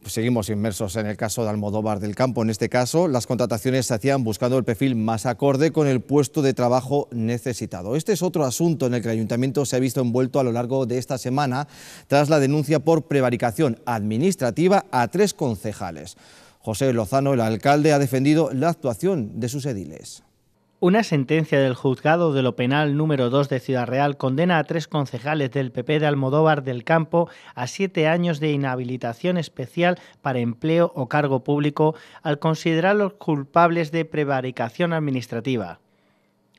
Pues seguimos inmersos en el caso de Almodóvar del Campo. En este caso, las contrataciones se hacían buscando el perfil más acorde con el puesto de trabajo necesitado. Este es otro asunto en el que el ayuntamiento se ha visto envuelto a lo largo de esta semana tras la denuncia por prevaricación administrativa a tres concejales. José Lozano, el alcalde, ha defendido la actuación de sus ediles. Una sentencia del juzgado de lo penal número 2 de Ciudad Real condena a tres concejales del PP de Almodóvar del Campo a siete años de inhabilitación especial para empleo o cargo público al considerarlos culpables de prevaricación administrativa.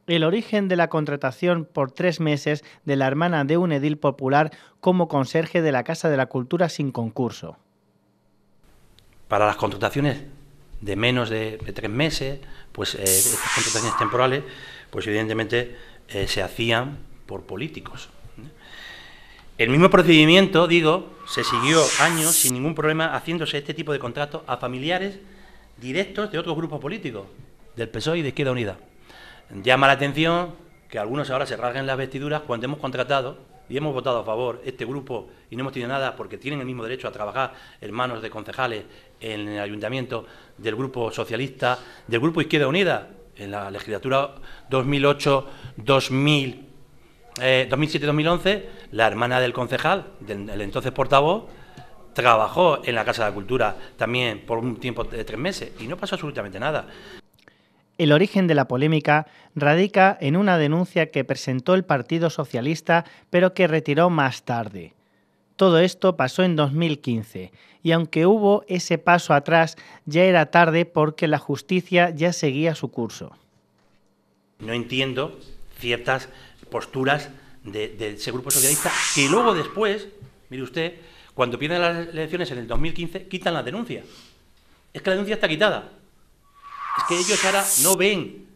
El origen de la contratación por tres meses de la hermana de un edil popular como conserje de la Casa de la Cultura sin concurso. Para las contrataciones de menos de, tres meses, pues eh, estas contrataciones temporales, pues evidentemente eh, se hacían por políticos. El mismo procedimiento, digo, se siguió años sin ningún problema haciéndose este tipo de contratos a familiares directos de otros grupos políticos, del PSOE y de Izquierda Unida. Llama la atención que algunos ahora se rasguen las vestiduras cuando hemos contratado y hemos votado a favor este grupo y no hemos tenido nada porque tienen el mismo derecho a trabajar hermanos de concejales en el ayuntamiento del grupo socialista, del grupo Izquierda Unida, en la legislatura 2008 2007-2011, eh, la hermana del concejal, del entonces portavoz, trabajó en la Casa de la Cultura también por un tiempo de tres meses y no pasó absolutamente nada. El origen de la polémica radica en una denuncia que presentó el Partido Socialista pero que retiró más tarde. Todo esto pasó en 2015 y aunque hubo ese paso atrás, ya era tarde porque la justicia ya seguía su curso. No entiendo ciertas posturas de, ese grupo socialista que luego después, mire usted, cuando pierden las elecciones en el 2015, quitan la denuncia. Es que la denuncia está quitada. Es que ellos ahora no ven,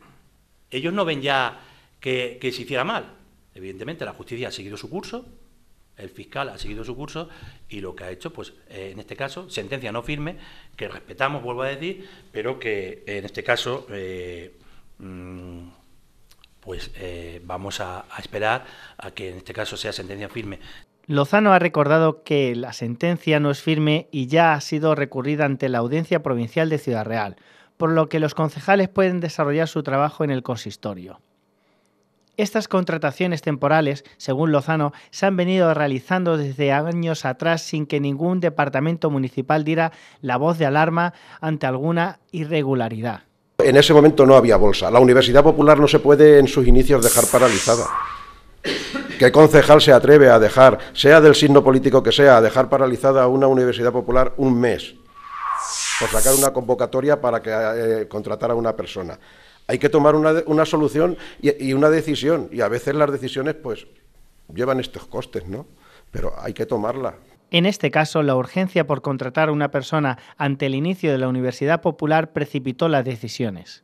ellos no ven ya que, se hiciera mal. Evidentemente la justicia ha seguido su curso, el fiscal ha seguido su curso y lo que ha hecho, pues eh, en este caso, sentencia no firme, que respetamos, vuelvo a decir, pero que en este caso, eh, mm, pues eh, vamos a esperar a que en este caso sea sentencia firme. Lozano ha recordado que la sentencia no es firme y ya ha sido recurrida ante la Audiencia Provincial de Ciudad Real por lo que los concejales pueden desarrollar su trabajo en el consistorio. Estas contrataciones temporales, según Lozano, se han venido realizando desde años atrás sin que ningún departamento municipal diera la voz de alarma ante alguna irregularidad. En ese momento no había bolsa. La Universidad Popular no se puede en sus inicios dejar paralizada. ¿Qué concejal se atreve a dejar, sea del signo político que sea, a dejar paralizada a una Universidad Popular un mes? por sacar una convocatoria para que eh, a una persona. Hay que tomar una, solución y, y, una decisión, y a veces las decisiones pues llevan estos costes, ¿no? Pero hay que tomarla. En este caso, la urgencia por contratar a una persona ante el inicio de la Universidad Popular precipitó las decisiones.